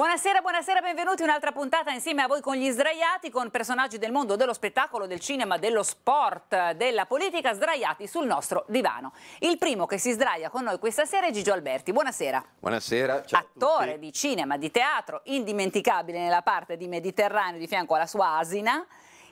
Buonasera, buonasera, benvenuti. Un'altra puntata insieme a voi con gli sdraiati, con personaggi del mondo dello spettacolo, del cinema, dello sport, della politica, sdraiati sul nostro divano. Il primo che si sdraia con noi questa sera è Gigio Alberti. Buonasera. Buonasera. Ciao Attore di cinema, di teatro, indimenticabile nella parte di Mediterraneo di fianco alla sua asina.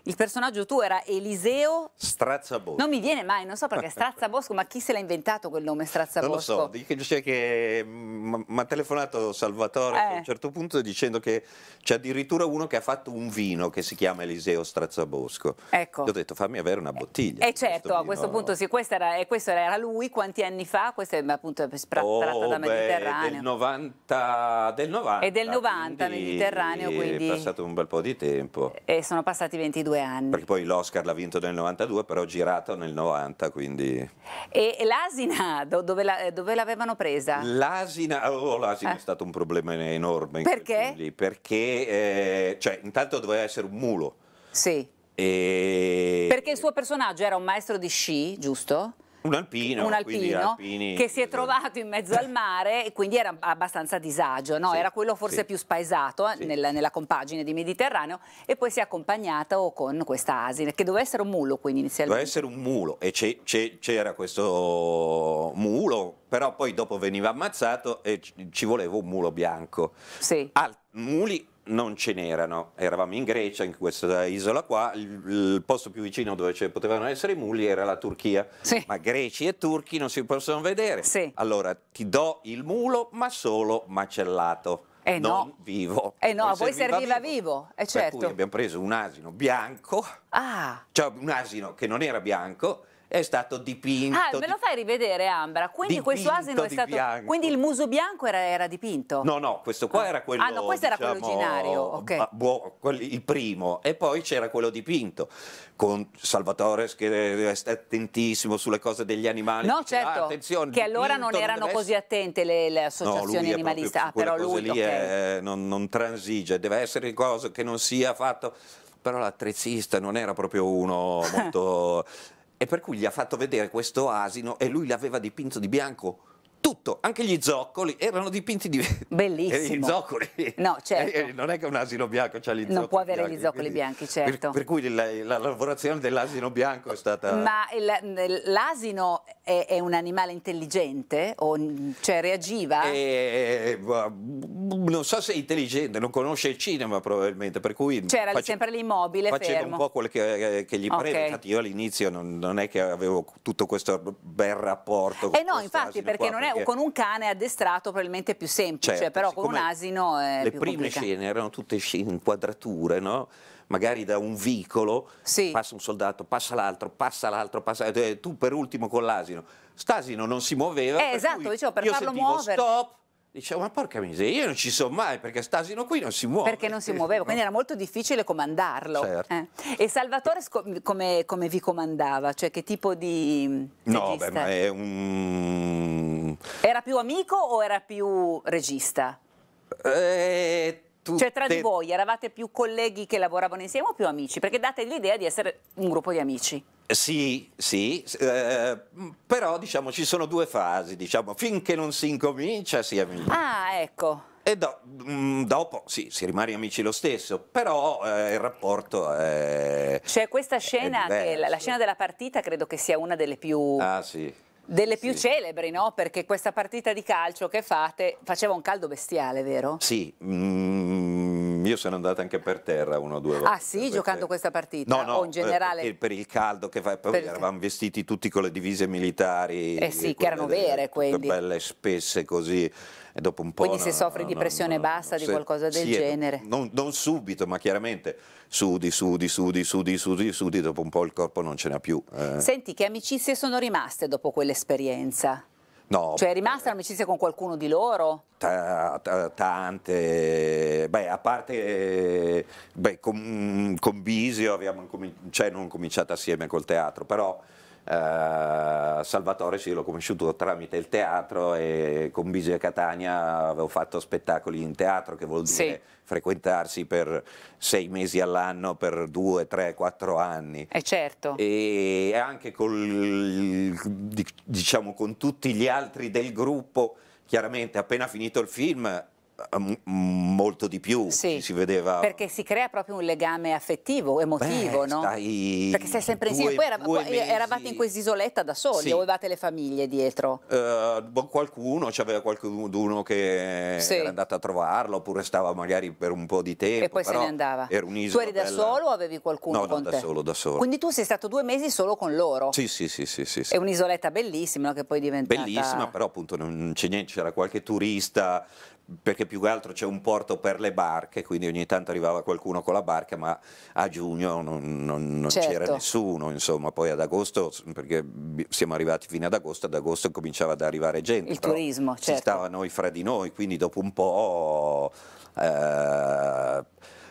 Il personaggio tuo era Eliseo Strazzabosco. Non mi viene mai, non so perché Strazzabosco, ma chi se l'ha inventato quel nome Strazzabosco? Non lo so, dice che mi mm, ha telefonato Salvatore eh. a un eh. certo punto dicendo che c'è addirittura uno che ha fatto un vino che si chiama Eliseo Strazzabosco. Ecco. Gli ho detto fammi avere una bottiglia. E eh, eh, certo, a questo punto sì, eh, questo era, questo era, lui quanti anni fa, questo è appunto spra- oh, tratta da Mediterraneo. del 90, del 90. E del 90 quindi, Mediterraneo, quindi... È passato un bel po' di tempo. E sono passati 22 92 anni. Perché poi l'Oscar l'ha vinto nel 92, però girato nel 90, quindi... E, l'asina, do, eh, dove, l'avevano presa? L'asina, oh, l'asina eh. è stato un problema enorme. Perché? Lì, perché, eh, cioè, intanto doveva essere un mulo. Sì. E... Perché il suo personaggio era un maestro di sci, giusto? Un alpino, un alpino alpini, che si è esatto. trovato in mezzo al mare e quindi era abbastanza a disagio, no? sì, era quello forse sì. più spaesato eh, sì. nella, nella, compagine di Mediterraneo e poi si è accompagnato con questa asina che doveva essere un mulo quindi inizialmente. Doveva essere un mulo e c'era questo mulo però poi dopo veniva ammazzato e ci voleva un mulo bianco. Sì. Al, muli non ce n'erano. Eravamo in Grecia, in questa isola qua, il, il posto più vicino dove ci potevano essere i muli era la Turchia. Sì. Ma greci e turchi non si possono vedere. Sì. Allora ti do il mulo, ma solo macellato. Eh non vivo. Eh no, a voi serviva vivo, vivo. Eh certo. Per cui certo. abbiamo preso un asino bianco, ah. cioè un asino che non era bianco, è stato dipinto. Ah, me lo fai rivedere, Ambra. Quindi questo asino è stato. Bianco. Quindi il muso bianco era, era, dipinto? No, no, questo qua ah. era quello. Ah, no, questo diciamo, era quello diciamo, originario. Okay. Buo, il primo. E poi c'era quello dipinto. Con Salvatore che è attentissimo sulle cose degli animali. No, dice, ah, certo. Ah, attenzione, che allora non erano non così attente le, le associazioni no, animaliste. Ah, però lui. Lì okay. è, eh, non, non transige, deve essere cosa che non sia fatto. Però l'attrezzista non era proprio uno molto. E per cui gli ha fatto vedere questo asino e lui l'aveva dipinto di bianco tutto, anche gli zoccoli erano dipinti di verde. Bellissimo. Eh, gli zoccoli. No, certo. Eh, eh, non è che un asino bianco ha gli zoccoli Non può avere bianchi, gli zoccoli quindi, bianchi, certo. Per, per cui la, la, lavorazione dell'asino bianco è stata... Ma l'asino è, è, un animale intelligente? O, cioè reagiva? E, non so se è intelligente, non conosce il cinema probabilmente, per cui... C'era cioè, sempre l'immobile, Faceva un po' quello che, che gli okay. prende, infatti io all'inizio non, non, è che avevo tutto questo bel rapporto. Eh no, infatti, perché qua, non è o con un cane addestrato probabilmente è più semplice, certo, però con un asino è Le prime complicato. scene erano tutte scene, inquadrature, no? magari da un vicolo, sì. passa un soldato, passa l'altro, passa l'altro, passa eh, eh, tu per ultimo con l'asino. Stasino non si muoveva, eh, per esatto, dicevo, per io farlo muovere. stop, Dicevo, ma porca miseria, io non ci so mai perché Stasino qui non si muove. Perché non si muoveva, quindi era molto difficile comandarlo. Certo. Eh. E Salvatore come, come, vi comandava? Cioè che tipo di... No, regista? beh, ma è un era più amico o era più regista? Eh, tutte... Cioè tra di voi eravate più colleghi che lavoravano insieme o più amici? Perché date l'idea di essere un gruppo di amici. Sì, sì, eh, però diciamo ci sono due fasi, diciamo, finché non si incomincia si è amici. Ah, ecco. E do, mh, mm, dopo sì, si rimane amici lo stesso, però eh, il rapporto è. Cioè, questa scena, che, la, la, scena della partita, credo che sia una delle più. Ah, sì delle più sì. celebri, no? Perché questa partita di calcio che fate faceva un caldo bestiale, vero? Sì, mm io sono andato anche per terra una o due ah, volte. Ah sì, perché... giocando questa partita? No, no, o in generale? Per, eh, per il caldo che fa, poi per... eravamo vestiti tutti con le divise militari. Eh sì, che erano delle, vere quelle. belle spesse così. E dopo un po', Quindi no, se soffri no, di pressione bassa, di se, qualcosa del sì, genere. Non, non, subito, ma chiaramente sudi, sudi, sudi, sudi, sudi, sudi, dopo un po' il corpo non ce n'ha più. Eh. Senti, che amicizie sono rimaste dopo quell'esperienza? No. Cioè è rimasta un'amicizia con qualcuno di loro? T- t- tante, beh, a parte beh, con, con Bisio abbiamo incomin- cioè non cominciato assieme col teatro, però eh, Salvatore sì, l'ho conosciuto tramite il teatro e con Bisio e Catania avevo fatto spettacoli in teatro, che vuol dire sì. frequentarsi per sei mesi all'anno, per due, tre, quattro anni. Eh certo. E anche col, diciamo, con tutti gli altri del gruppo, chiaramente appena finito il film molto di più sì, si vedeva perché si crea proprio un legame affettivo emotivo Beh, no? stai perché sei sempre insieme poi era, eh, eravate in quest'isoletta da soli sì. o avevate le famiglie dietro uh, qualcuno c'aveva qualcuno che sì. era andato a trovarlo oppure stava magari per un po' di tempo e poi se ne andava era tu eri da solo o avevi qualcuno no, con no, da solo da solo quindi tu sei stato due mesi solo con loro sì sì sì sì, sì è un'isoletta bellissima no? che poi diventa bellissima però appunto non c'è niente c'era qualche turista perché più che altro c'è un porto per le barche, quindi ogni tanto arrivava qualcuno con la barca, ma a giugno non, non, non certo. c'era nessuno, insomma, poi ad agosto, perché siamo arrivati fino ad agosto, ad agosto cominciava ad arrivare gente. Il turismo, certo. Ci stava noi fra di noi, quindi dopo un po'... Eh,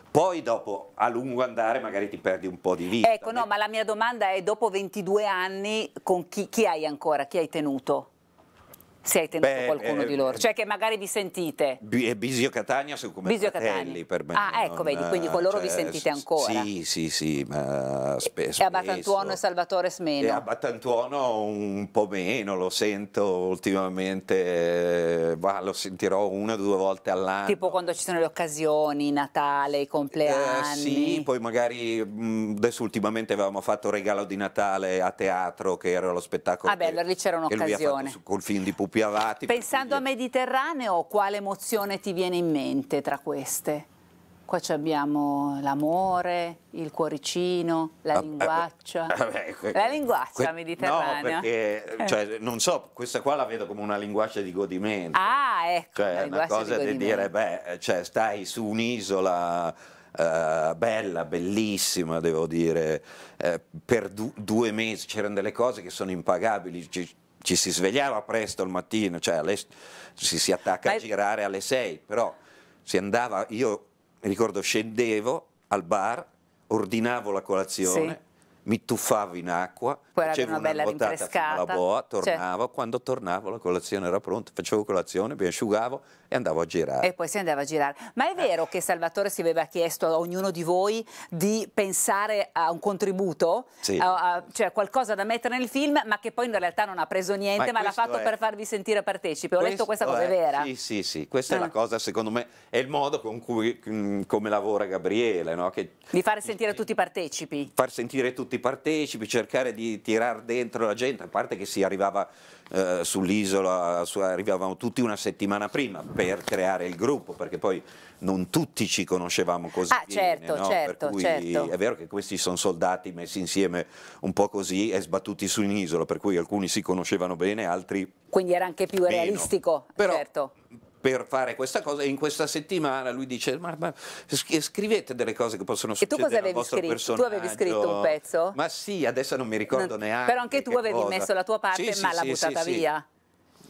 poi dopo a lungo andare magari ti perdi un po' di vita. Ecco, no, ma la mia domanda è dopo 22 anni con chi, chi hai ancora, chi hai tenuto? se hai tenuto Beh, qualcuno eh, di loro, eh, cioè che magari vi sentite. Eh, Bisio Catania sono come Bisio fratelli Catania. per me. Ah, ecco, vedi, quindi eh, con loro cioè, vi sentite ancora. Sì, sì, sì, ma spesso. E a Battantuono e Salvatore Smeno. E a Battantuono un po' meno, lo sento ultimamente, bah, lo sentirò una o due volte all'anno. Tipo quando ci sono le occasioni, Natale, i compleanni. Eh, sì, poi magari adesso ultimamente avevamo fatto regalo di Natale a teatro che era lo spettacolo. Ah, beh, allora lì c'era un'occasione. Col film di Pupino ispirati. Pensando a Mediterraneo, quale emozione ti viene in mente tra queste? Qua abbiamo l'amore, il cuoricino, la ah, eh, linguaccia. la linguaccia mediterranea. No, perché cioè, non so, questa qua la vedo come una linguaccia di godimento. Ah, ecco. Cioè, una cosa di, di dire, beh, cioè, stai su un'isola eh, bella, bellissima, devo dire, eh, per du due mesi c'erano delle cose che sono impagabili ci si svegliava presto al mattino, cioè alle, si, si attacca a girare alle 6, però si andava, io mi ricordo scendevo al bar, ordinavo la colazione, sì. mi tuffavo in acqua, Poi facevo una, una bella nuotata alla boa, certo. tornavo, cioè. quando tornavo la colazione era pronta, facevo colazione, mi asciugavo e andavo a girare. E poi si andava a girare. Ma è vero eh. che Salvatore si aveva chiesto a ognuno di voi di pensare a un contributo, sì. a, a, cioè qualcosa da mettere nel film, ma che poi in realtà non ha preso niente, ma, ma l'ha fatto è... per farvi sentire partecipe. Ho questo letto questa cosa, è, è vera? Sì, sì, sì. Questa mm. è la ah. cosa, secondo me, è il modo con cui, mm, come lavora Gabriele. No? Che, di far sentire tutti i partecipi. Far sentire tutti i partecipi, cercare di tirar dentro la gente, a parte che si arrivava eh, sull'isola su, arrivavamo tutti una settimana prima per creare il gruppo, perché poi non tutti ci conoscevamo così ah, bene, certo, no? certo, cui, certo. è vero che questi sono soldati messi insieme un po' così e sbattuti su un'isola, per cui alcuni si conoscevano bene, altri Quindi era anche più meno. realistico, Però, certo per fare questa cosa e in questa settimana lui dice ma, ma scrivete delle cose che possono succedere e tu cosa avevi scritto? Personaggio. tu avevi scritto un pezzo? ma sì adesso non mi ricordo non, neanche però anche tu avevi cosa. messo la tua parte sì, ma sì, l'ha sì, buttata via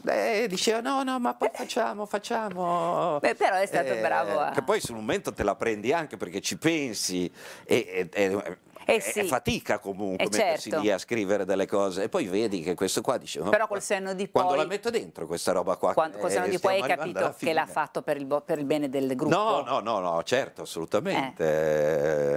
eh, diceva no, no, ma poi eh. facciamo, facciamo. Beh, però è stato eh, bravo. A... Che poi sul momento te la prendi anche perché ci pensi e, e, e eh, eh sì. è fatica comunque eh mettersi certo. lì a scrivere delle cose e poi vedi che questo qua dice no, oh, però col senno di poi quando la metto dentro questa roba qua quando, col eh, senno di poi hai capito che l'ha fatto per il, per il, bene del gruppo no no no, no certo assolutamente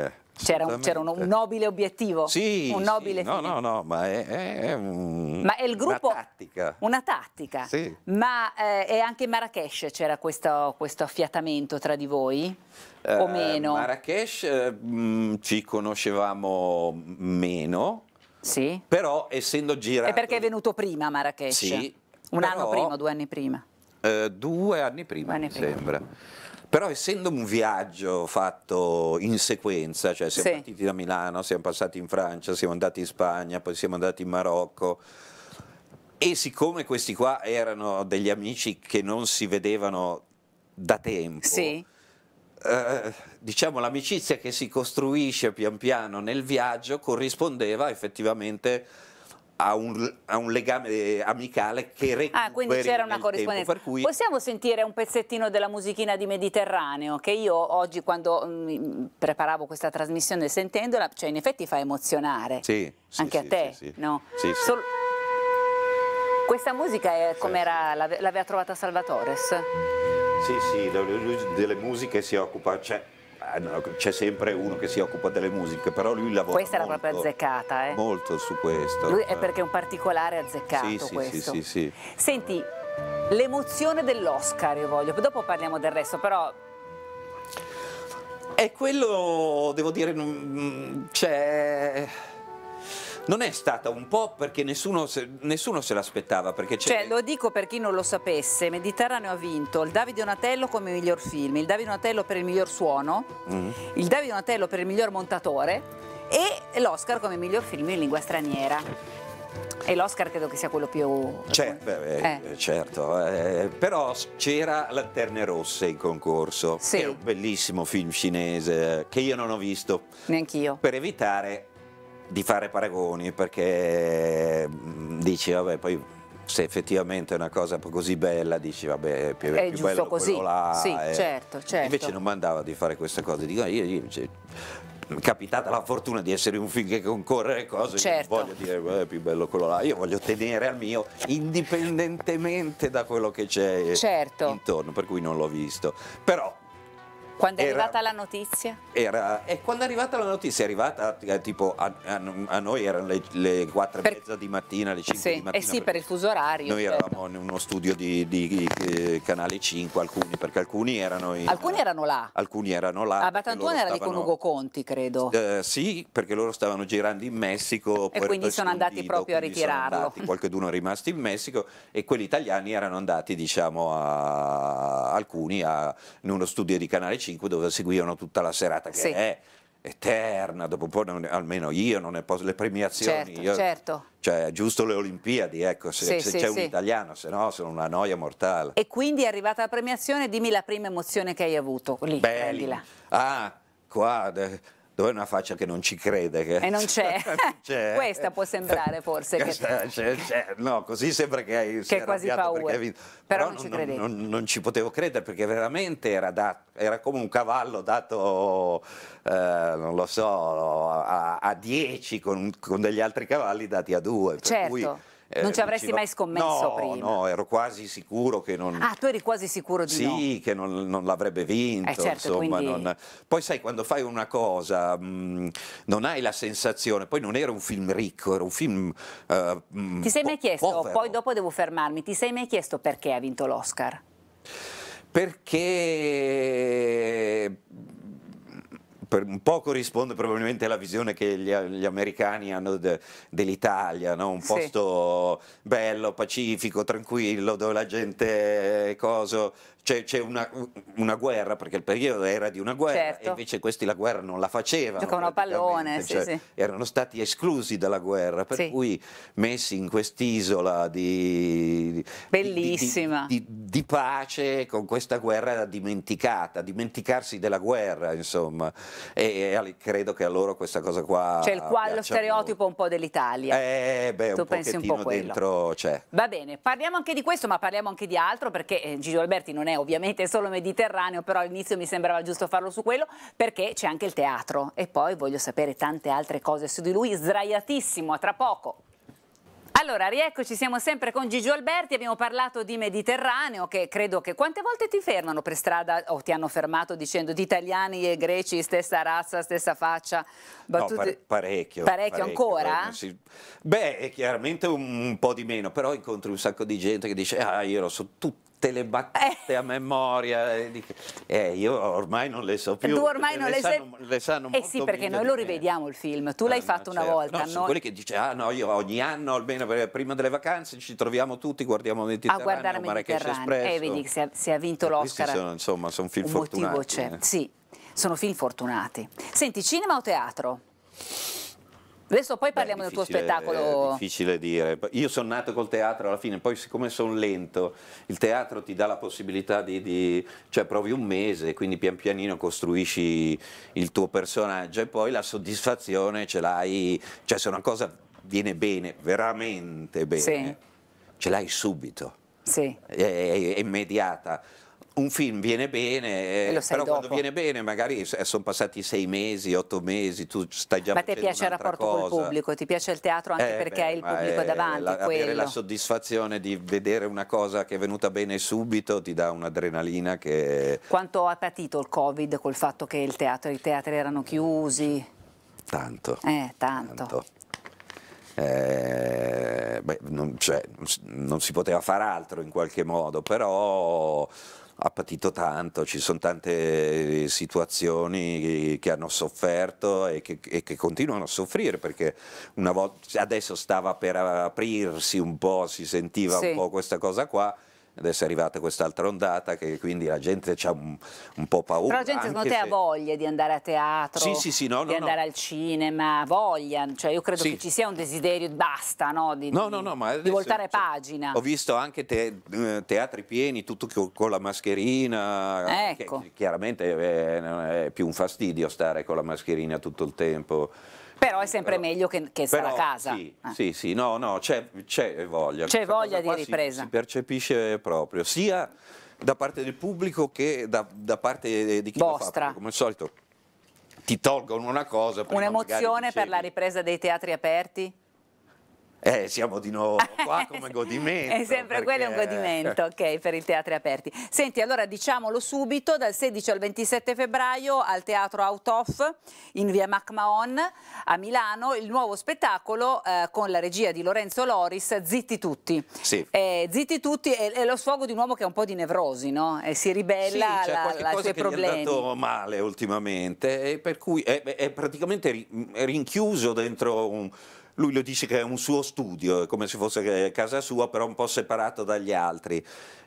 eh. C'era un, un, nobile obiettivo, sì, un nobile sì, no, no, no, ma è, è, un, ma è gruppo, una tattica. Una tattica. Sì. Ma eh, anche in Marrakesh c'era questo, questo, affiatamento tra di voi? Eh, o meno? Marrakesh eh, mm, ci conoscevamo meno, sì. però essendo girato... E perché è venuto prima Marrakesh? Sì. Un però, anno prima, due anni prima? Eh, due anni prima, due anni mi prima. sembra. Però essendo un viaggio fatto in sequenza, cioè siamo sì. partiti da Milano, siamo passati in Francia, siamo andati in Spagna, poi siamo andati in Marocco, e siccome questi qua erano degli amici che non si vedevano da tempo, sì. eh, diciamo l'amicizia che si costruisce pian piano nel viaggio corrispondeva effettivamente a a un, a un, legame eh, amicale che recuperi Ah, quindi c'era una corrispondenza. Tempo, cui... Possiamo sentire un pezzettino della musichina di Mediterraneo, che io oggi quando mh, mm, preparavo questa trasmissione sentendola, cioè in effetti fa emozionare. Sì. sì anche sì, a te, sì, no? Sì, sì. Sol... Questa musica è come l'aveva trovata Salvatore? Sì, sì, delle musiche si occupa... Cioè Ah, c'è sempre uno che si occupa delle musiche, però lui lavora Questa era molto, proprio azzeccata, eh? Molto su questo. Lui è eh. perché è un particolare azzeccato sì, questo. Sì, sì, sì. Senti, l'emozione dell'Oscar, io voglio, dopo parliamo del resto, però... E quello, devo dire, mm, c'è non è stata un po' perché nessuno se, nessuno se l'aspettava. Cioè, lo dico per chi non lo sapesse, Mediterraneo ha vinto il Davide Donatello come miglior film, il Davide Donatello per il miglior suono, mm. il Davide Donatello per il miglior montatore e l'Oscar come miglior film in lingua straniera. E l'Oscar credo che sia quello più... Certo, eh. certo. Eh, però c'era Lanterne Rosse in concorso, sì. che è un bellissimo film cinese eh, che io non ho visto. Neanch'io. Per evitare di fare paragoni perché mm, dici vabbè poi se effettivamente è una cosa così bella dici vabbè più, è più bello così. quello là sì, eh. certo, certo. invece non mandava di fare queste cose dico io, io cioè, mi è capitata la fortuna di essere un film che concorre alle cose certo. voglio dire è più bello quello là io voglio tenere al mio indipendentemente da quello che c'è certo. intorno per cui non l'ho visto però quando è era, arrivata la notizia? Era, e quando è arrivata la notizia, è arrivata eh, tipo a, a, a noi erano le, le 4 e mezza di mattina, le 5 sì, di mattina. Eh sì, per il fuso orario. Noi certo. eravamo in uno studio di, di, di, eh, Canale 5, alcuni, perché alcuni erano in, Alcuni erano là. Alcuni erano là. A ah, Batantuone era stavano, lì con Ugo Conti, credo. Eh, sì, perché loro stavano girando in Messico. E quindi sono andati proprio a ritirarlo. Qualche qualcuno è rimasto in Messico e quelli italiani erano andati, diciamo, a, alcuni in uno studio di Canale 5 5 dove seguivano tutta la serata, che sì. è eterna, dopo un po' non, almeno io non ne posso, le premiazioni, certo, io, certo. cioè giusto le Olimpiadi, ecco, se, sì, se sì, c'è sì. un italiano, se no sono una noia mortale. E quindi è arrivata la premiazione, dimmi la prima emozione che hai avuto lì, Belli. prendila. Ah, qua dove è una faccia che non ci crede. Che... E non c'è. Questa può sembrare forse. Che... C'è, c'è, c'è. No, così sembra che hai... Che quasi paura. Hai... Però, Però, non, ci credevo. Non, non, ci potevo credere perché veramente era, da... era come un cavallo dato, eh, non lo so, a, a 10 con, con, degli altri cavalli dati a 2. Certo. Eh, non ci eh, avresti vicino... mai scommesso no, prima? No, ero quasi sicuro che non... Ah, tu eri quasi sicuro di sì, no? Sì, che non, non l'avrebbe vinto, eh, certo, insomma. Quindi... Non... Poi sai, quando fai una cosa mh, mm, non hai la sensazione, poi non era un film ricco, era un film... Uh, eh, mh, mm, ti sei mai chiesto, povero. poi dopo devo fermarmi, ti sei mai chiesto perché ha vinto l'Oscar? Perché per un po' corrisponde probabilmente alla visione che gli, gli americani hanno de, dell'Italia, no? un posto bello, pacifico, tranquillo, dove la gente eh, coso, cioè, c'è una, una, guerra, perché il periodo era di una guerra, certo. e invece questi la guerra non la facevano. Giocavano a pallone, sì, cioè, sì. Erano stati esclusi dalla guerra, per sì. cui messi in quest'isola di, Bellissima. Di, di, di, pace, con questa guerra dimenticata, dimenticarsi della guerra, insomma. E, e credo che a loro questa cosa qua... Cioè il qua, lo stereotipo molto. un po' dell'Italia. Eh, beh, tu un pensi un po' quello. dentro c'è. Va bene, parliamo anche di questo, ma parliamo anche di altro, perché eh, Gigi Alberti non è è ovviamente solo mediterraneo, però all'inizio mi sembrava giusto farlo su quello, perché c'è anche il teatro e poi voglio sapere tante altre cose su di lui, sdraiatissimo, a tra poco. Allora, rieccoci, siamo sempre con Gigio Alberti, abbiamo parlato di Mediterraneo, che credo che quante volte ti fermano per strada o ti hanno fermato dicendo di italiani e greci, stessa razza, stessa faccia? Battute... No, par parecchio, parecchio. Parecchio ancora? Sì. Beh, chiaramente un, un, po' di meno, però incontri un sacco di gente che dice, ah, io ero su tutti te le battute eh. a memoria. Eh, io ormai non le so più. Tu ormai non le, le, sanno, le sanno Eh sì, perché noi lo rivediamo il film. Tu ah, l'hai fatto una certo. volta. No, no? sono quelli che dice, ah no, io ogni anno, almeno prima delle vacanze, ci troviamo tutti, guardiamo Mediterraneo, a guardare Mediterraneo. Espresso. Eh, vedi, se ha, se ha vinto l'Oscar. Sono, insomma, sono film Un fortunati. motivo c'è, eh. sì. Sono film fortunati. Senti, cinema o teatro? Adesso poi parliamo Beh, del tuo spettacolo. È eh, difficile dire. Io sono nato col teatro alla fine, poi siccome sono lento, il teatro ti dà la possibilità di, di, cioè provi un mese, quindi pian pianino costruisci il tuo personaggio e poi la soddisfazione ce l'hai, cioè se una cosa viene bene, veramente bene, sì. ce l'hai subito. Sì. È, è, è immediata un film viene bene, però dopo. quando viene bene magari eh, sono passati sei mesi, otto mesi, tu stai già Ma ti piace il rapporto cosa. col pubblico, ti piace il teatro anche eh, perché hai il pubblico è, davanti. La, avere la soddisfazione di vedere una cosa che è venuta bene subito ti dà un'adrenalina che... Quanto ha patito il Covid col fatto che il teatro, i teatri erano chiusi? Tanto. Eh, tanto. tanto. Eh, beh, non, cioè, non si poteva fare altro in qualche modo, però ha patito tanto, ci sono tante eh, situazioni che hanno sofferto e che, e che continuano a soffrire perché una volta, adesso stava per aprirsi un po', si sentiva sì. un po' questa cosa qua, adesso è arrivata quest'altra ondata che quindi la gente ha un, un, po' paura. Però la gente secondo te se... ha voglia di andare a teatro, sì, sì, sì, no, di no, andare no. al cinema, ha voglia, cioè io credo che ci sia un desiderio, basta, no? Di, no, no, no, ma adesso, di voltare cioè, pagina. Ho visto anche te, eh, teatri pieni, tutto con la mascherina, ecco. chiaramente è, eh, è più un fastidio stare con la mascherina tutto il tempo. Però è sempre però, meglio che, che stare a casa. Sì, eh. sì, sì, no, no, c'è, voglia. C'è voglia di ripresa. Si, si percepisce proprio, sia da parte del pubblico che da, da parte eh, di chi Vostra. Fa, come al solito ti tolgono una cosa. Un'emozione per la ripresa dei teatri aperti? Eh, siamo di nuovo qua come godimento. è sempre perché... quello è un eh. godimento, ok, per i teatri aperti. Senti, allora diciamolo subito, dal 16 al 27 febbraio al Teatro Out Off in via MacMahon a Milano, il nuovo spettacolo eh, con la regia di Lorenzo Loris, Zitti tutti. Sì. Eh, zitti tutti è, è, lo sfogo di un uomo che ha un po' di nevrosi, no? E si ribella sì, alla, ai suoi problemi. È andato male ultimamente, per cui è, è praticamente rinchiuso dentro un lui lo dice che è un suo studio, come se fosse casa sua, però un po' separato dagli altri.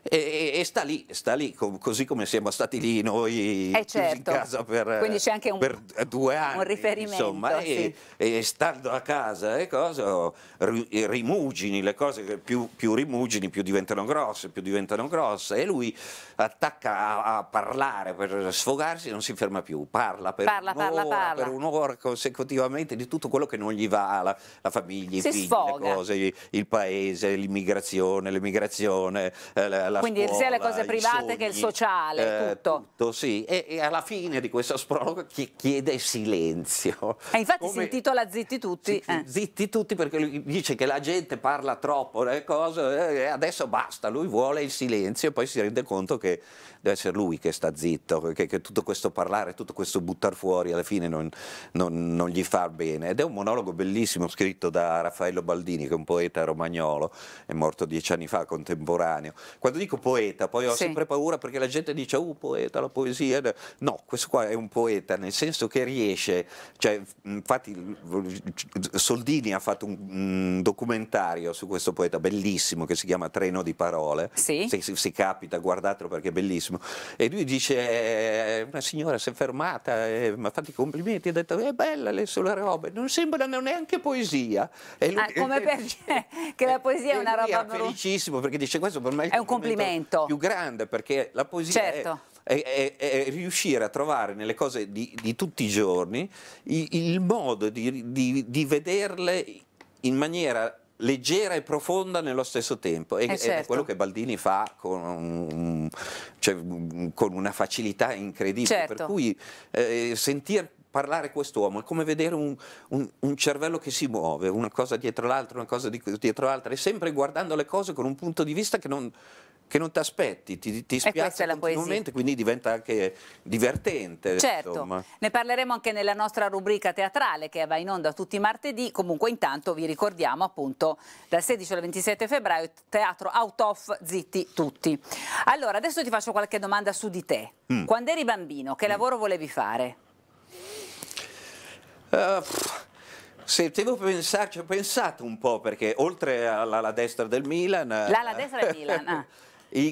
E, e, sta lì, sta lì co così come siamo stati lì noi eh certo. in casa per, c'è anche un, per due anni. Un riferimento. Insomma, sì. e, e, stando a casa e cosa, rimugini, le cose più, più, rimugini più diventano grosse, più diventano grosse. E lui attacca a, a parlare per sfogarsi non si ferma più. Parla per parla, un'ora, parla, parla. Un consecutivamente di tutto quello che non gli va, la, la famiglia, i figli, le cose, il paese, l'immigrazione, l'emigrazione, eh, la la Quindi scuola, sia le cose private sogni, che il sociale, eh, tutto. tutto sì. E, e, alla fine di questo sprologo chiede silenzio. E infatti Come, si intitola Zitti tutti. Si, eh. Zitti tutti perché lui dice che la gente parla troppo le cose eh, e adesso basta, lui vuole il silenzio e poi si rende conto che deve essere lui che sta zitto, che, che tutto questo parlare, tutto questo buttare fuori alla fine non, non, non gli fa bene. Ed è un monologo bellissimo scritto da Raffaello Baldini, che è un poeta romagnolo, è morto dieci anni fa, contemporaneo. Quando dico poeta, poi ho sì. sempre paura perché la gente dice, uh, poeta, la poesia. No, questo qua è un poeta, nel senso che riesce, cioè, infatti Soldini ha fatto un, un documentario su questo poeta bellissimo che si chiama Treno di parole, sì. se, se, capita guardatelo perché è bellissimo, e lui dice, eh, una signora si è fermata, e, eh, mi ha fatto i complimenti, ha detto, è bella le sue robe, non sembrano neanche poesia. Lui, ah, come per dire che la poesia è una roba... È felicissimo perché dice questo per me è un complimento complimento più grande perché la poesia certo. è, è, è, è, riuscire a trovare nelle cose di, di tutti i giorni il, il modo di, di, di vederle in maniera leggera e profonda nello stesso tempo e, eh certo. è quello che Baldini fa con, cioè, con una facilità incredibile certo. per cui eh, sentire parlare quest'uomo è come vedere un, un, un, cervello che si muove una cosa dietro l'altra una cosa dietro l'altra e sempre guardando le cose con un punto di vista che non, che non ti aspetti, ti, ti spiazza continuamente, quindi diventa anche divertente. Certo, insomma. ne parleremo anche nella nostra rubrica teatrale che va in onda tutti i martedì, comunque intanto vi ricordiamo appunto dal 16 al 27 febbraio teatro out of zitti tutti. Allora, adesso ti faccio qualche domanda su di te. Mm. Quando eri bambino, che mm. lavoro volevi fare? Uh, se devo pensarci, ho pensato un po' perché oltre all'ala destra del Milan... L'ala destra del Milan, ah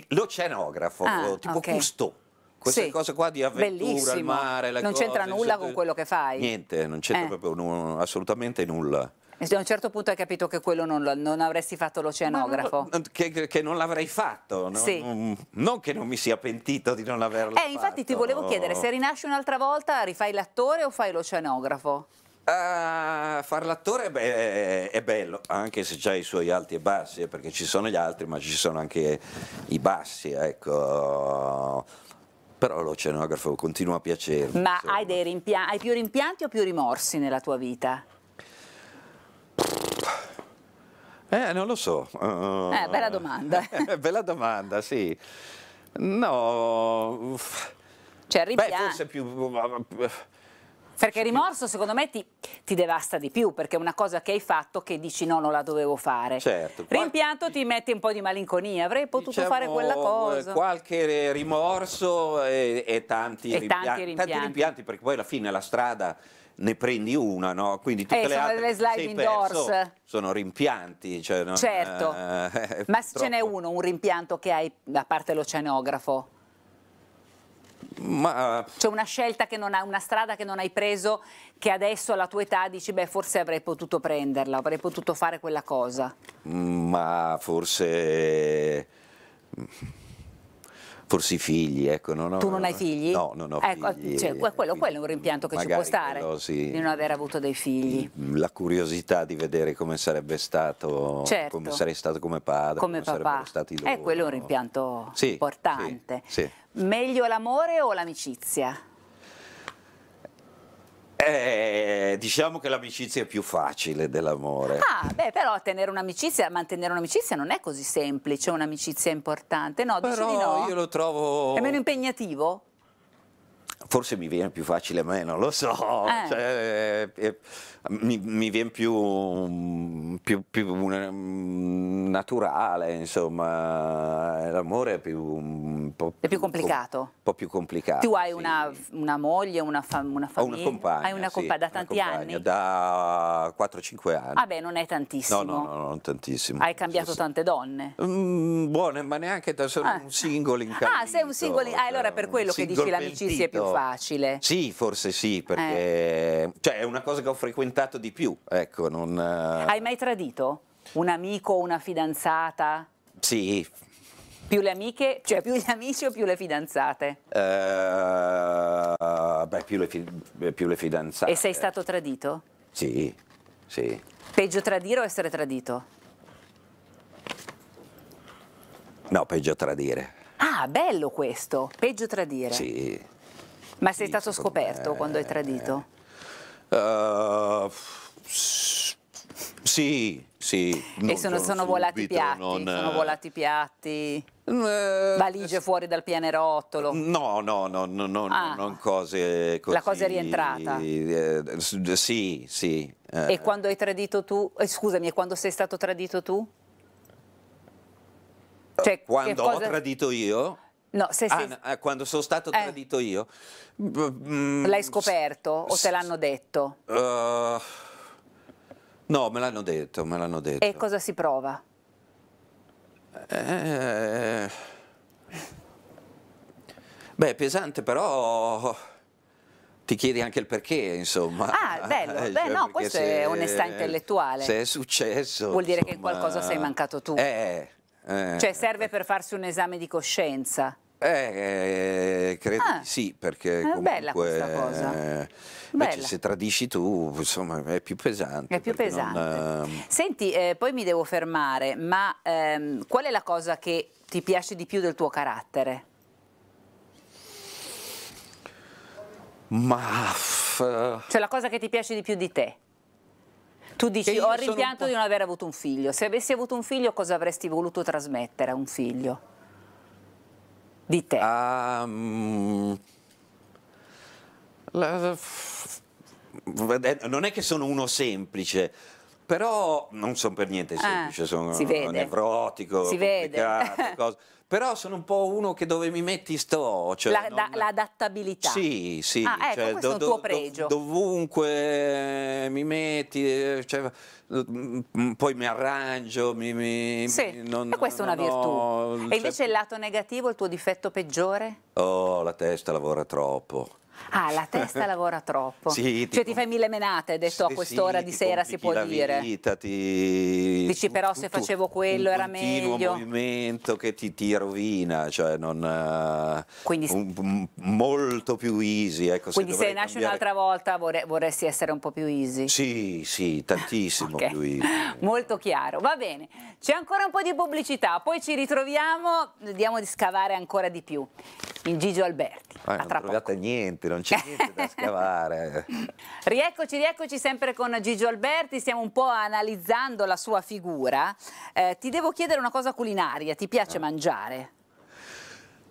l'oceanografo, ah, eh, tipo okay. Cousteau queste sì. cose qua di avventura, Bellissimo. il mare, le non cose, c'entra nulla con quello che fai. Niente, non c'entra eh. proprio nulla, assolutamente nulla. A un certo punto hai capito che quello non, non avresti fatto l'oceanografo. Non, che, che, non l'avrei fatto. Non, sì. non, che non mi sia pentito di non averlo eh, fatto. Eh, infatti ti volevo chiedere, se rinasci un'altra volta, rifai l'attore o fai l'oceanografo? Uh, far l'attore beh, è bello, anche se ha i suoi alti e bassi, eh, perché ci sono gli altri, ma ci sono anche i bassi, ecco. Però lo scenografo continua a piacermi. Ma hai, dei hai, più rimpianti o più rimorsi nella tua vita? Eh, non lo so. Uh, eh, bella domanda. Eh, bella domanda, sì. No... Cioè, rimpianti... Beh, forse più perché il rimorso secondo me ti, ti, devasta di più, perché è una cosa che hai fatto che dici no, non la dovevo fare. Certo. Rimpianto ti mette un po' di malinconia, avrei potuto diciamo, fare quella eh, cosa. Qualche rimorso e, e, tanti, e rimpianti, tanti, rimpianti. tanti rimpianti, perché poi alla fine la strada ne prendi una, no? Quindi tutte eh, le altre delle slide indoors. Perso, sono rimpianti. Cioè, no? certo, eh, eh ma se ce n'è uno, un rimpianto che hai da parte l'oceanografo? Ma... C'è una scelta che non ha, una strada che non hai preso, che adesso alla tua età dici, beh, forse avrei potuto prenderla, avrei potuto fare quella cosa. Ma forse Forse i figli, ecco. Non ho, tu non hai figli? No, non ho ecco, figli. Cioè, quello, quello, è un rimpianto che ci può stare, quello, sì, di non aver avuto dei figli. Mm, la curiosità di vedere come sarebbe stato, certo. come sarei stato come padre, come, come papà. stati loro. Eh, quello è un rimpianto sì, importante. Sì, sì. Meglio l'amore o l'amicizia? Eh, diciamo che l'amicizia è più facile dell'amore. Ah, beh, però tenere un'amicizia, mantenere un'amicizia non è così semplice, un'amicizia importante, no? Però dici di no? io lo trovo... È meno impegnativo? forse mi viene più facile a me, non lo so, eh. cioè, eh, eh mi, mi, viene più, più, più, naturale, insomma, l'amore è più... Un po', è più complicato? Un po' più complicato. Tu hai sì. una, una, moglie, una, fam una famiglia? Ho una compagna, Hai una compagna da tanti compagna, anni? Da 4-5 anni. Ah non è tantissimo. No, no, no, non tantissimo. Hai cambiato sì, tante donne? Mm, buone, ma neanche da solo ah. un singolo in casa. Ah, sei un singolo, ah, allora per quello che dici l'amicizia è più facile facile. Sì, forse sì, perché eh. cioè, è una cosa che ho frequentato di più. Ecco, non... Eh, Hai mai tradito un amico o una fidanzata? Sì. Più le amiche, cioè più gli amici o più le fidanzate? Uh, beh, più le, più le fidanzate. E sei stato tradito? Sì, sì. Peggio tradire o essere tradito? No, peggio tradire. Ah, bello questo, peggio tradire. Sì. Ma sei stato scoperto eh, quando hai tradito? Uh, sì, sì. E sono, sono, volati subito, piatti, non... sono eh, volati piatti, mm, eh, valigie fuori dal pianerottolo. No, no, no, no, no ah, non cose così. La cosa è rientrata. sì, sì. Eh. E quando hai tradito tu, scusami, e quando sei stato tradito tu? Cioè, quando cosa... ho tradito io? No, se, se... Ah, eh, quando sono stato eh. tradito io. Mm, L'hai scoperto S o te l'hanno detto? Uh, no, me l'hanno detto, me l'hanno detto. E cosa si prova? Eh... Beh, è pesante, però ti chiedi anche il perché, insomma. Ah, bello, cioè, no, questo è onestà intellettuale. Se è successo. Vuol dire insomma... che in qualcosa sei mancato tu. Eh, eh, cioè serve per farsi un esame di coscienza. Eh, credo ah, sì, perché è eh, comunque, bella questa cosa. Eh, bella. se tradisci tu, insomma, è più pesante. È più pesante. Non, eh... Senti, eh, poi mi devo fermare, ma ehm, qual è la cosa che ti piace di più del tuo carattere? Ma... Cioè la cosa che ti piace di più di te? Tu dici, ho il rimpianto di non aver avuto un figlio. Se avessi avuto un figlio, cosa avresti voluto trasmettere a un figlio? di te? Um, la, eh, non è che sono uno semplice, però non sono per niente eh, semplice, ah, sono si vede. nevrotico, si vede. però sono un po' uno che dove mi metti sto. Cioè La, non... L'adattabilità. Sì, sì. Ah, ecco, cioè, do, è un tuo pregio. Do, dovunque mi metti, eh, cioè, mm, poi mi arrangio, mi, mi, sì, mi, non, questa è una virtù. e invece il lato negativo, il tuo difetto peggiore? Oh, la testa lavora troppo. Ah, la testa lavora troppo. Sì, cioè ti fai mille menate, detto sì, a quest'ora sì, di sera si può dire. Vita, ti... Dici però tutto, se facevo quello era meglio. Un movimento che ti, ti rovina, cioè non... Eh, quindi, un, molto più easy. Ecco, quindi se, nasci cambiare... un'altra volta vorre vorresti essere un po' più easy? Sì, sì, tantissimo okay. più easy. Molto chiaro, va bene. C'è ancora un po' di pubblicità, poi ci ritroviamo, vediamo di scavare ancora di più. In Gigio Alberti. Ah, non trovate niente, non c'è niente da scavare. rieccoci, rieccoci sempre con Gigio Alberti, stiamo un po' analizzando la sua figura. Eh, ti devo chiedere una cosa culinaria, ti piace ah. mangiare?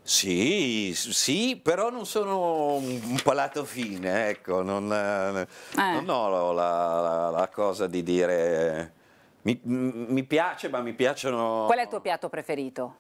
Sì, sì, però non sono un palato fine, ecco, non, eh. non eh. ho la, la, la, cosa di dire... Mi, mi piace, ma mi piacciono... Qual è il tuo piatto preferito?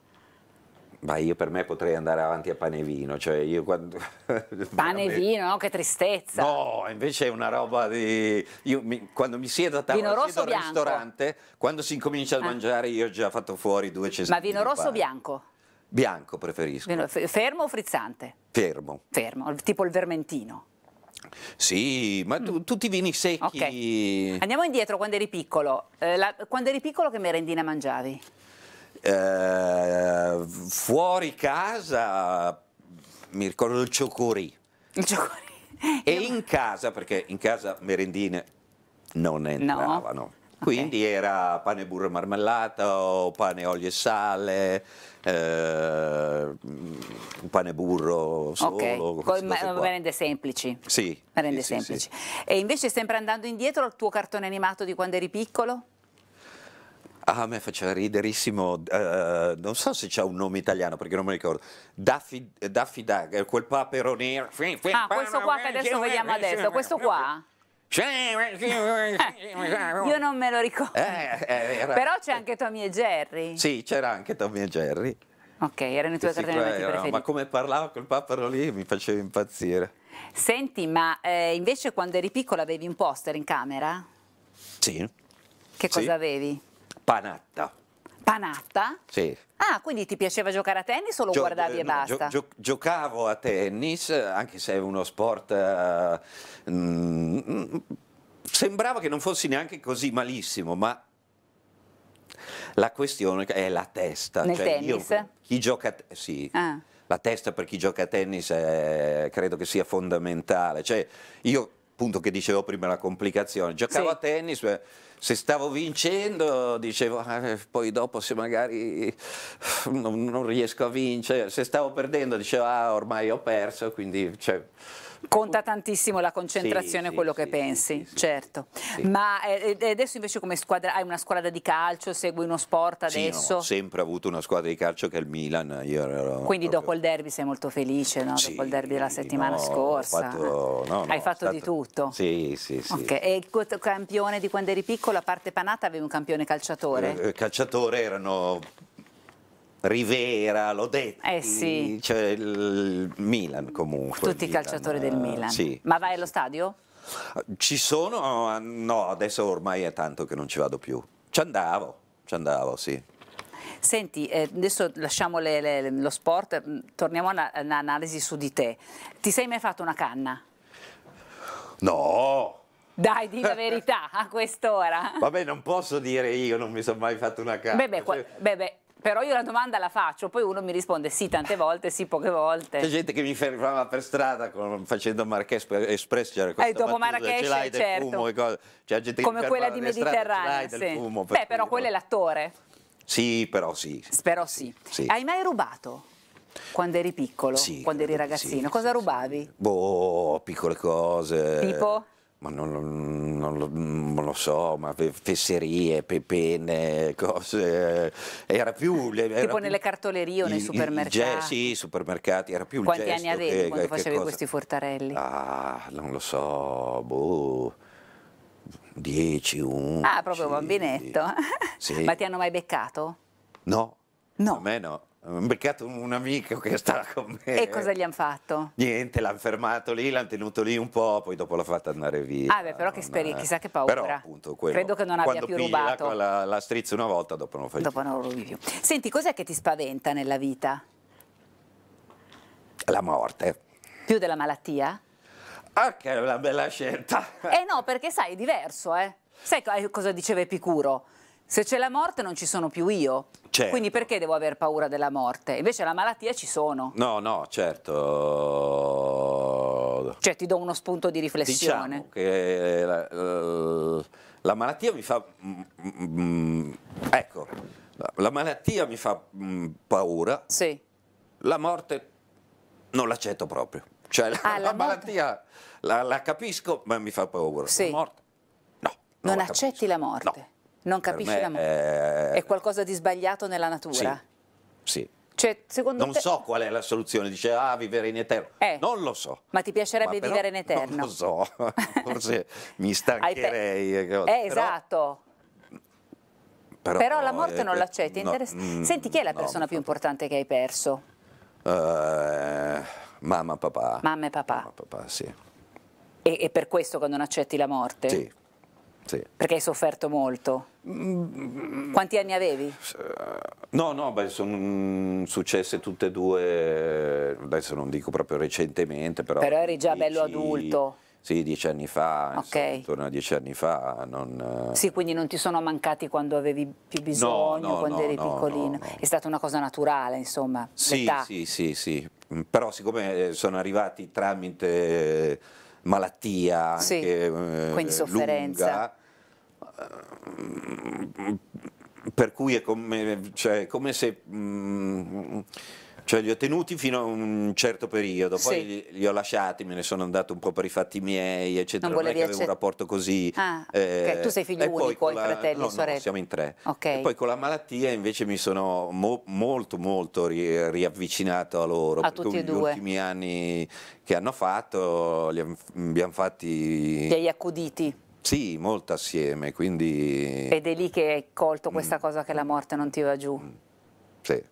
Ma io per me potrei andare avanti a pane e vino, cioè io quando... Pane e vino, no? Che tristezza! No, invece è una roba di... Io mi... quando mi siedo a tavola, vino rosso al bianco. ristorante, quando si incomincia a ah. mangiare io ho già fatto fuori due cestine Ma vino rosso o bianco? Bianco preferisco. Vino... fermo o frizzante? Fermo. Fermo, tipo il vermentino. Sì, ma tu, mm. tutti i vini secchi... Okay. Andiamo indietro quando eri piccolo. Eh, la... quando eri piccolo che merendina mangiavi? Eh, fuori casa mi ricordo il ciocorì. Il ciocorì. E Io... in casa, perché in casa merendine non entravano. No. Quindi okay. era pane, burro e marmellata, o pane, olio e sale, eh, pane, burro solo. Ok, con merende semplici. Sì. Merende sì, semplici. Sì, sì. E invece sempre andando indietro il tuo cartone animato di quando eri piccolo? Ah, a me faceva riderissimo, uh, non so se c'è un nome italiano perché non mi ricordo, Daffy, Daffy Duck, quel papero nero. Ah, questo qua che adesso vediamo adesso, questo qua? Io non me lo ricordo, eh, eh, però c'è anche Tommy e Jerry. Sì, c'era anche Tommy e Jerry. Ok, erano i tuoi cartoni preferiti. Ma come parlava quel papero lì mi faceva impazzire. Senti, ma eh, invece quando eri piccola avevi un poster in camera? Sì. Che cosa sì. avevi? Panatta. Panatta? Sì. Ah, quindi ti piaceva giocare a tennis o lo Gio guardavi e basta? Gio giocavo a tennis, anche se è uno sport... Uh, mm, sembrava che non fossi neanche così malissimo, ma la questione è la testa. Nel cioè, tennis? Io, chi gioca... Sì. Ah. La testa per chi gioca a tennis è, credo che sia fondamentale. Cioè, io appunto che dicevo prima la complicazione, giocavo sì. a tennis, eh, se stavo vincendo dicevo eh, poi dopo se magari eh, non, non, riesco a vincere, se stavo perdendo dicevo ah ormai ho perso, quindi cioè, Conta tantissimo la concentrazione, sì, quello sì, che sì, pensi, certo. Ma eh, adesso invece come squadra, hai una squadra di calcio, segui uno sport adesso? No, ho sempre avuto una squadra di calcio che è il Milan. Quindi proprio... dopo il derby sei molto felice, no? dopo il derby della settimana no, scorsa. Fatto... No, hai fatto stato... di tutto? Sì, sì, sì. Okay. E il campione di quando eri piccolo, a parte Panata, avevi un campione calciatore? Eh, calciatore erano Rivera, l'ho detto, eh sì. cioè il Milan comunque. Tutti i calciatori del Milan. Sì. Ma vai allo stadio? Ci sono, ah, no, adesso ormai è tanto che non ci vado più. Ci andavo, ci andavo, sì. Senti, eh, adesso lasciamo le, le, lo sport, mm, torniamo all'analisi su di te. Ti sei mai fatto una canna? No! Dai, di la verità a quest'ora. Vabbè, non posso dire io non mi sono mai fatto una canna. Beh, beh, beh, beh però io la domanda la faccio, poi uno mi risponde sì tante volte, sì poche volte. C'è gente che mi fermava per strada con, facendo Marques Express, eh, c'era questa e eh, dopo Marques Marrakesh, certo. fumo e cose. C'è gente Come quella di Mediterraneo. strada, sì. fumo, per Beh, però quello è l'attore. Sì, però sì. Spero sì. sì. Hai mai rubato? Quando eri piccolo, sì, quando eri ragazzino, cosa rubavi? Boh, piccole cose. Tipo? ma non, non, lo, non, lo, so, ma fesserie, pepene, cose. Eh, era più. Era tipo più, nelle cartolerie o nei supermercati? Il, sì, supermercati, era più Quanti il gesto. anni avevi che, quando che facevi cosa? questi furtarelli? Ah, non lo so, boh. 10, 11. Ah, proprio bambinetto. Sì. ma ti hanno mai beccato? No. No. A me no ho beccato un amico che stava con me. E cosa gli hanno fatto? Niente, l'hanno fermato lì, l'hanno tenuto lì un po', poi dopo l'ha fatta andare via. Ah beh, però che speri, chissà che paura. Però appunto quello, Credo che non abbia più pila, rubato. La, la strizzo una volta, dopo non lo fai dopo più. non rubi più. Senti, cos'è che ti spaventa nella vita? La morte. Più della malattia? Ah, che è una bella scelta. Eh no, perché sai, è diverso, eh. Sai eh, cosa diceva Epicuro? Se c'è la morte non ci sono più io. Certo. Quindi perché devo aver paura della morte? Invece la malattia ci sono. No, no, certo. Cioè ti do uno spunto di riflessione. Diciamo che eh, la, la, eh, la malattia mi fa... Mm, mm, mm, ecco, la malattia mi fa paura. Sì. La morte non l'accetto proprio. Cioè la, ah, la malattia la, capisco, ma mi fa paura. Sì. La morte? No. Non, non la accetti capisco. la morte? No. Non capisci l'amore. È... è... qualcosa di sbagliato nella natura. Sì. sì. Cioè, non te... so qual è la soluzione, dice ah vivere in eterno, eh, non lo so. Ma ti piacerebbe ma vivere in eterno? Non lo so, forse mi stancherei. Eh, eh, però... esatto. Però, però, la morte eh, non l'accetti, no, mm, Senti, chi è la persona no, più importante che hai perso? Uh, mamma, papà. Mamma e papà. Mamma, papà, sì. E, e per questo quando non accetti la morte? Sì. Sì. Perché hai sofferto molto? Mm. Quanti anni avevi? Eh, no, no, beh, sono mm, successe tutte e due, adesso non dico proprio recentemente, però... Però eri già dieci, bello adulto. Sì, dieci anni fa, okay. intorno a dieci anni fa. Non, eh. sì, quindi non ti sono mancati quando avevi più bisogno, no, no, quando no, eri piccolino. È stata una cosa naturale, insomma. Sì, sì, sì, sì. Mm, però siccome eh, sono arrivati tramite malattia, sì, anche, quindi eh, sofferenza. Lunga, per cui è come, cioè, come se... Mm, cioè li ho tenuti fino a un certo periodo, poi sì. li, li, ho lasciati, me ne sono andato un po' per i fatti miei, eccetera. Non, non è che avevo un rapporto così. Ah, eh, okay. Tu sei figlio unico, hai fratelli, no, sorelle? No, siamo in tre. Okay. E poi con la malattia invece mi sono mo molto molto ri riavvicinato a loro. A tutti e due. Gli ultimi anni che hanno fatto li abbiamo fatti... Li hai accuditi? Sì, molto assieme, quindi... Ed è lì che hai colto mm. questa mm. cosa che la morte non ti va giù. Mm. Sì.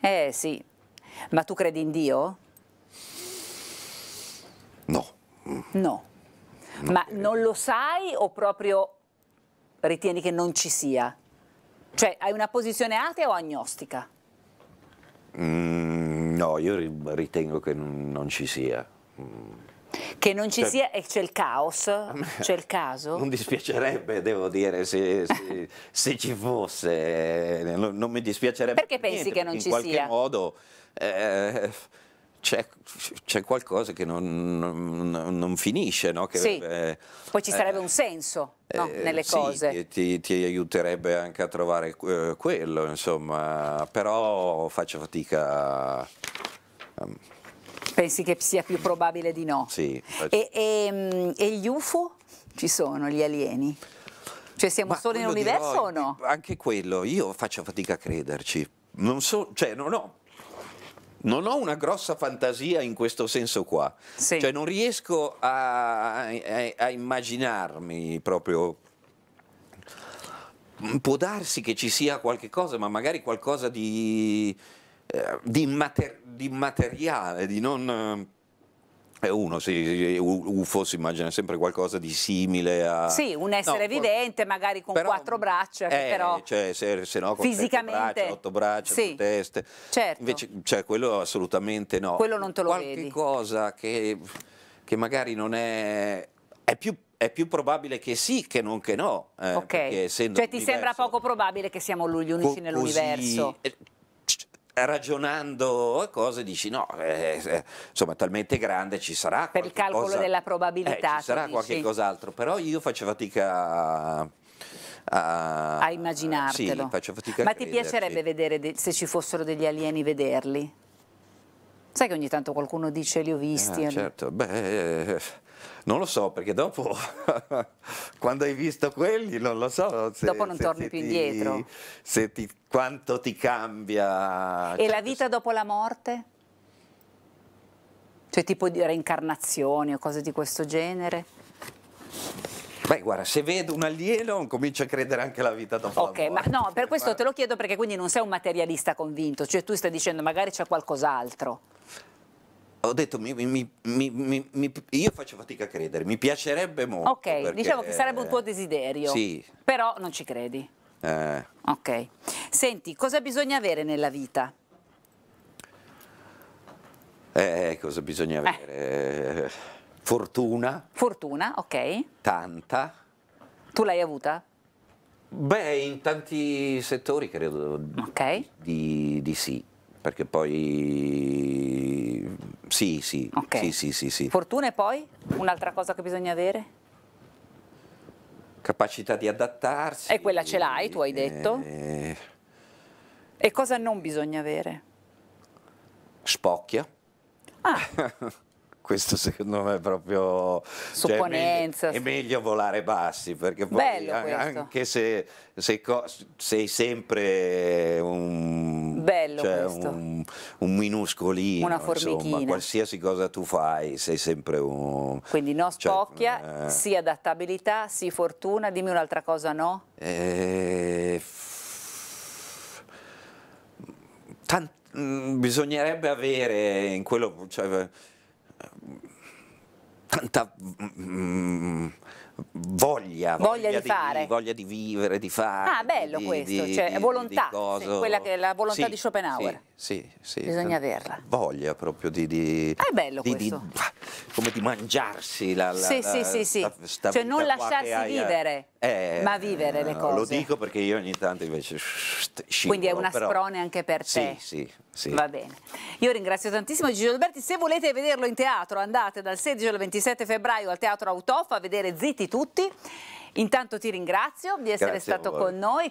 Eh sì, ma tu credi in Dio? No. No. Non ma credo. non lo sai o proprio ritieni che non ci sia? Cioè, hai una posizione atea o agnostica? Mm, no, io ritengo che non ci sia. Mm. Che non ci cioè, sia, c'è il caos, c'è il caso. Non dispiacerebbe, devo dire, se, se, se ci fosse, eh, non, non mi dispiacerebbe. Perché pensi che non ci sia? In qualche modo... Eh, c'è, qualcosa che non, non, non finisce. No? Che, sì. eh, Poi ci eh, sarebbe eh, un senso no? Eh, nelle sì, cose. Ti, ti, aiuterebbe anche a trovare quello, insomma, però faccio fatica. Um, Pensi che sia più probabile di no? Sì. E, e, mm, e gli UFO? Ci sono gli alieni? Cioè siamo Ma solo in universo dirò, o no? Anche quello, io faccio fatica a crederci. Non so, cioè non ho, non ho una grossa fantasia in questo senso qua. Sì. Cioè non riesco a, a, a immaginarmi proprio può darsi che ci sia qualche cosa, ma magari qualcosa di eh, di, immater- di materiale, di non... Eh, uno, sì, UFO si immagina sempre qualcosa di simile a... Sì, un essere no, vivente, magari con però, quattro braccia, eh, però cioè, se, se no, con fisicamente... Braccia, otto braccia, sì, teste. Certo. Invece, cioè, quello assolutamente no. Quello non te lo Qualche vedi. cosa che, che, magari non è... È più, è più, probabile che sì che non che no. Eh, ok, cioè ti sembra poco probabile che siamo gli unici co- nell'universo. Così, eh, ragionando cose dici no, eh, eh, insomma talmente grande ci sarà. Per il calcolo cosa, della probabilità. Eh, ci sarà qualche dici. cos'altro, però io faccio fatica a... a, a immaginartelo. Sì, fatica Ma a ti piacerebbe vedere se ci fossero degli alieni vederli? Sai che ogni tanto qualcuno dice li ho visti. Ah, eh. certo, beh, non lo so, perché dopo, quando hai visto quelli, non lo so. Se, dopo non torni più ti, indietro. Ti, quanto ti cambia. E certo. la vita dopo la morte? Cioè tipo di reincarnazioni o cose di questo genere? Beh, guarda, se vedo un alieno comincio a credere anche alla vita dopo la morte. Ok, ma no, per questo te lo chiedo perché quindi non sei un materialista convinto, cioè tu stai dicendo magari c'è qualcos'altro ho detto, mi, mi, mi, io faccio fatica a credere, mi piacerebbe molto. Ok, perché, diciamo che sarebbe un tuo eh, desiderio, sì. però non ci credi. Eh. Ok, senti, cosa bisogna avere nella vita? Eh, cosa bisogna eh. avere? Eh. Fortuna. Fortuna, ok. Tanta. Tu l'hai avuta? Beh, in tanti settori credo ok di, di sì perché poi sì, sì, okay. sì, sì, sì, sì. Fortuna e poi un'altra cosa che bisogna avere? Capacità di adattarsi. E quella ce l'hai, tu hai detto. E... Eh. e cosa non bisogna avere? Spocchia. Ah. questo secondo me è proprio supponenza. Cioè, è, meglio, è, meglio, volare bassi perché poi an anche se sei, sei, sempre un, cioè, un, un minuscolino, una formichina, insomma, qualsiasi cosa tu fai sei sempre un... Quindi no cioè, spocchia, cioè, sì adattabilità, sì fortuna, dimmi un'altra cosa no? Eh... Tant... Mm, bisognerebbe avere in quello... Cioè, tanta... Mm, mm voglia, voglia, voglia di, di, fare, voglia di vivere, di fare. Ah, bello di, questo, di, cioè volontà, sì, quella che è la volontà sì, di Schopenhauer. Sì, sì, Bisogna averla. Voglia proprio di... di ah, è bello questo. Ah, come di mangiarsi la, la, sì, la, sì, sì, sì. La, cioè non lasciarsi eh. vivere, eh, ma vivere le eh, cose. Lo dico perché io ogni tanto invece scivolo, Quindi è una però, sprone anche per te. Sì, sì, sì. Va bene. Io ringrazio tantissimo Gigi Alberti. Se volete vederlo in teatro andate dal 16 al 27 febbraio al Teatro Autofa a vedere Zitti tutti. Intanto ti ringrazio di essere Grazie stato con noi.